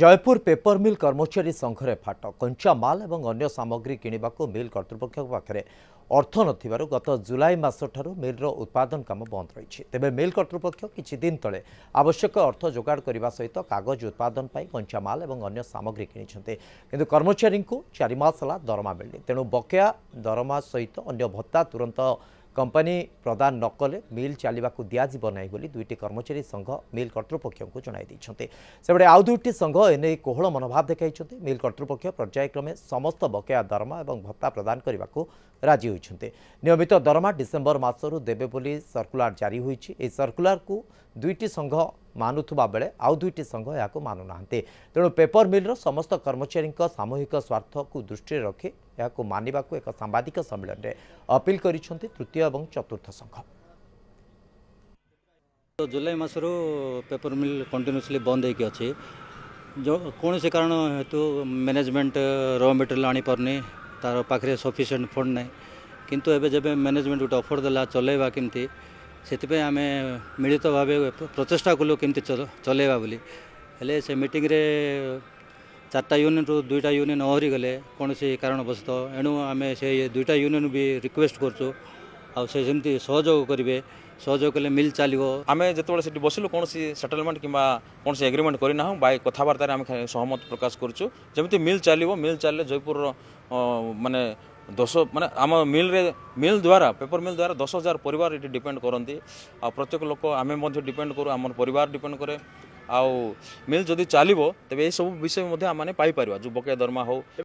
Jaipur paper mill କର୍ମଚାରୀ ସଂଘରେ ଫାଟ କଞ୍ଚାମାଲ ଏବଂ ଅନ୍ୟ ସାମଗ୍ରୀ କିଣିବାକୁ ମିଲ୍ କର୍ତ୍ତୃପକ୍ଷଙ୍କ ପାଖରେ ଅର୍ଥ ନଥିବାରୁ ଗତ ଜୁଲାଇ ମାସଠାରୁ ମିଲ୍ର ଉତ୍ପାଦନ କାମ ବନ୍ଦ ରହିଛି ତେବେ ମିଲ୍ କର୍ତ୍ତୃପକ୍ଷ କିଛି ଦିନ ତଳେ ଆବଶ୍ୟକ ଅର୍ଥ ଯୋଗାଡ଼ କରିବା ସହିତ କାଗଜ ଉତ୍ପାଦନ ପାଇଁ କଞ୍ଚାମାଲ ଏବଂ ଅନ୍ୟ ସାମଗ୍ରୀ କିଣିଛନ୍ତି କିନ୍ତୁ କର୍ମଚାରୀଙ୍କୁ ଚାରିମାସ ହେଲା ଦରମା ମିଳିନି ତେଣୁ ବକେୟା ଦରମା ସହିତ ଅନ୍ୟ ଭତ୍ତା ତୁରନ୍ତ कम्पनी प्रदान नकले म चालि दिइट कर्मचारी संघ मिल मतृपक्ष जन आउट संघ एनै कोहल मनोभाव देखा मिल कर्तृपक्ष पर्यायक्रमे समस्त बकेया दरमा भत्ता प्रदान गरेको राजी नियमित दरमा डिसेम्बर मासु दब सर्कुलर जारी ए सर्कुलारको दुईटी संघ ମାନୁଥିବା ବେଳେ ଆଉ ଦୁଇଟି ସଂଘ ଏହାକୁ ମାନୁନାହାନ୍ତି ତେଣୁ ପେପର ମିଲ୍ର ସମସ୍ତ କର୍ମଚାରୀଙ୍କ ସାମୂହିକ ସ୍ୱାର୍ଥକୁ ଦୃଷ୍ଟିରେ ରଖି ଏହାକୁ ମାନିବାକୁ ଏକ ସାମ୍ବାଦିକ ସମ୍ମିଳନୀରେ ଅପିଲ କରିଛନ୍ତି ତୃତୀୟ ଏବଂ ଚତୁର୍ଥ ସଂଘ ଜୁଲାଇ ମାସରୁ ପେପର ମିଲ୍ କଣ୍ଟିନ୍ୟୁସଲି ବନ୍ଦ ହେଇକି ଅଛି କୌଣସି କାରଣ ହେତୁ ମ୍ୟାନେଜମେଣ୍ଟ ର ମେଟେରିଆଲ୍ ଆଣିପାରୁନି ତାର ପାଖରେ ସଫିସିଏଣ୍ଟ ଫଣ୍ଡ ନାହିଁ କିନ୍ତୁ ଏବେ ଯେବେ ମ୍ୟାନେଜମେଣ୍ଟ ଗୋଟେ ଅଫର୍ ଦେଲା ଚଲେଇବା କେମିତି ସେଥିପାଇଁ ଆମେ ମିଳିତ ଭାବେ ପ୍ରଚେଷ୍ଟା କଲୁ କେମିତି ଚଲେଇବା ବୋଲି ହେଲେ ସେ ମିଟିଂରେ ଚାରିଟା ୟୁନିୟନରୁ ଦୁଇଟା ୟୁନିୟନ ଓହରିଗଲେ କୌଣସି କାରଣବଶତଃ ଏଣୁ ଆମେ ସେ ଦୁଇଟା ୟୁନିୟନ ବି ରିକ୍ୱେଷ୍ଟ କରୁଛୁ ଆଉ ସେ ସେମିତି ସହଯୋଗ କରିବେ ସହଯୋଗ କଲେ ମିଲ୍ ଚାଲିବ ଆମେ ଯେତେବେଳେ ସେଠି ବସିଲୁ କୌଣସି ସେଟଲମେଣ୍ଟ କିମ୍ବା କୌଣସି ଏଗ୍ରିମେଣ୍ଟ କରିନାହୁଁ ବାଇ କଥାବାର୍ତ୍ତାରେ ଆମେ ସହମତ ପ୍ରକାଶ କରୁଛୁ ଯେମିତି ମିଲ୍ ଚାଲିବ ମିଲ୍ ଚାଲିଲେ ଜୟପୁରର ମାନେ দশ মানে আম মিলরে মিল দ্বারা পেপর মিল দ্বারা দশ হাজার পরিবার এটি ডিপেন্ড করতে আত্যেক লোক আমি ডিপেন্ড করু আমার পরিবার ডিপেন্ড করে আও মিল যদি চালিব তেবে এইসব বিষয় মধ্যে আমি পাইপার যে বকেয়া দরমা হোক